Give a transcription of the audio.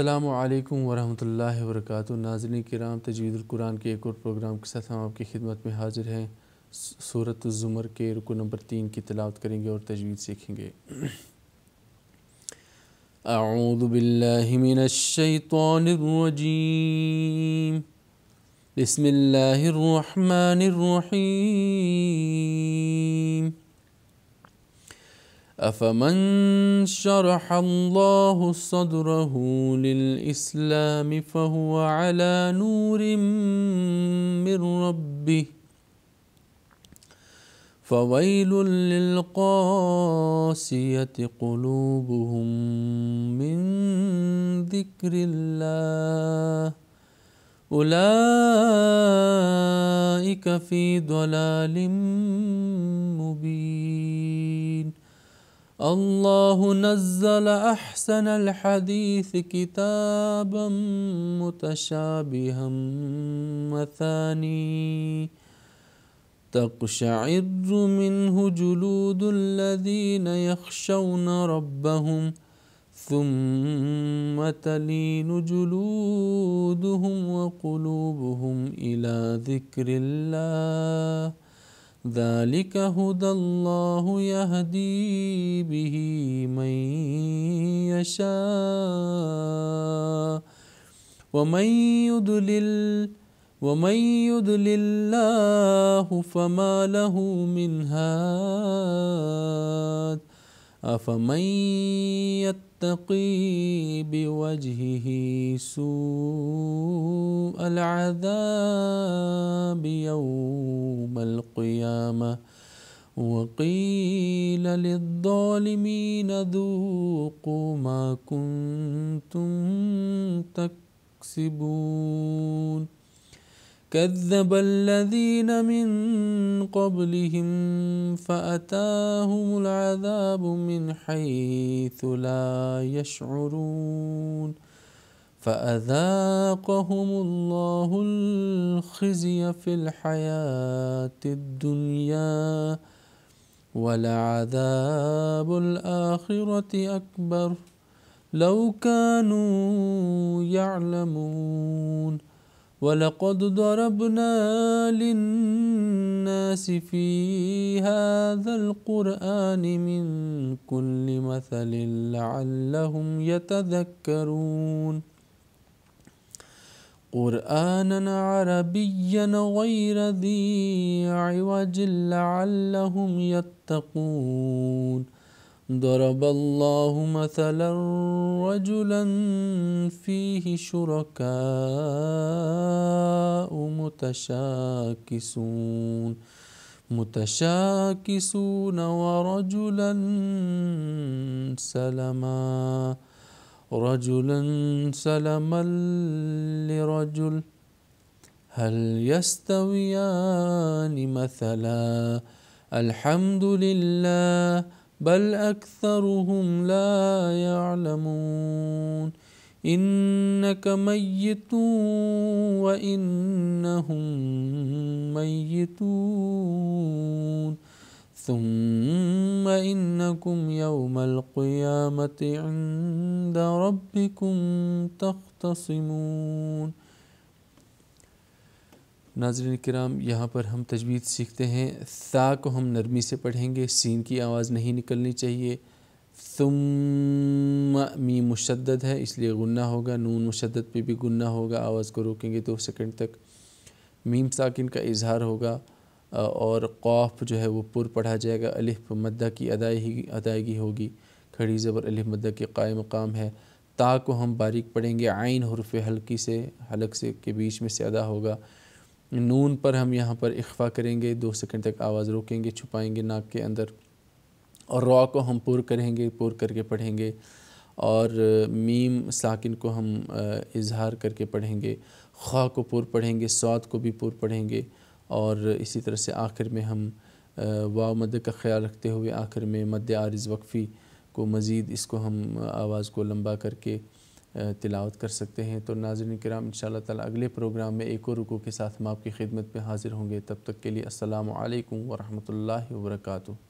السلام علیکم ورحمۃ اللہ وبرکاتہ ناظرین کرام تجوید القرآن کے ایک اور پروگرام کے ساتھ ہم آپ کی خدمت میں حاضر ہیں الزمر کے رکو نمبر تین کی تلاوت کریں گے اور تجوید سیکھیں گے اعوذ باللہ من الشیطان الرجیم بسم اللہ الرحمن الرحیم أفمن شرح الله صدره للإسلام فهو على نور من ربه فويل للقاسية قلوبهم من ذكر الله أولئك في ضلال مبين الله نزل أحسن الحديث كتابا متشابها مثاني تقشعر منه جلود الذين يخشون ربهم ثم تلين جلودهم وقلوبهم إلى ذكر الله ذلك هدى الله يهدي به من يشاء ومن يدلل ومن يدل الله فما له من هاد أفمن يتقي بوجهه سوء العذاب يوم القيامة وقيل للظالمين ذوقوا ما كنتم تكسبون كذب الذين من قبلهم فأتاهم العذاب من حيث لا يشعرون فأذاقهم الله الخزي في الحياة الدنيا ولعذاب الآخرة أكبر لو كانوا يعلمون ولقد ضربنا للناس في هذا القرآن من كل مثل لعلهم يتذكرون قرآنا عربيا غير ذي عوج لعلهم يتقون ضرب الله مثلا رجلا فيه شركاء متشاكسون متشاكسون ورجلا سلما رجلا سلما لرجل هل يستويان مثلا الحمد لله بل أكثرهم لا يعلمون إنك ميت وإنهم ميتون ثم إنكم يوم القيامة عند ربكم تختصمون ناظرین کرام یہاں پر ہم تجوید سیکھتے ہیں کو ہم نرمی سے پڑھیں گے سین کی آواز نہیں نکلنی چاہیے ثم می مشدد ہے اس لیے گنہ ہوگا نون مشدد پہ بھی گناہ ہوگا آواز کو روکیں گے دو سیکنڈ تک میم ساکن کا اظہار ہوگا اور قوف جو ہے وہ پر پڑھا جائے گا الف مدہ کی ادائیگی ادائیگی ہوگی کھڑی زبر الف مدہ کے قائم مقام ہے تا کو ہم باریک پڑھیں گے عین حرف حلقی سے حلق سے کے بیچ میں سے ادا ہوگا نون پر ہم یہاں پر اخفا کریں گے دو سیکنڈ تک آواز روکیں گے چھپائیں گے ناک کے اندر اور را کو ہم پور کریں گے پور کر کے پڑھیں گے اور میم ساکن کو ہم اظہار کر کے پڑھیں گے خواہ کو پور پڑھیں گے سواد کو بھی پور پڑھیں گے اور اسی طرح سے آخر میں ہم واو مد کا خیال رکھتے ہوئے آخر میں مد عارض وقفی کو مزید اس کو ہم آواز کو لمبا کر کے تلاوت کر سکتے ہیں تو ناظرین کرام انشاءاللہ تعالی اگلے پروگرام میں ایک اور رکو کے ساتھ ہم آپ کی خدمت میں حاضر ہوں گے تب تک کے لیے السلام علیکم ورحمۃ اللہ وبرکاتہ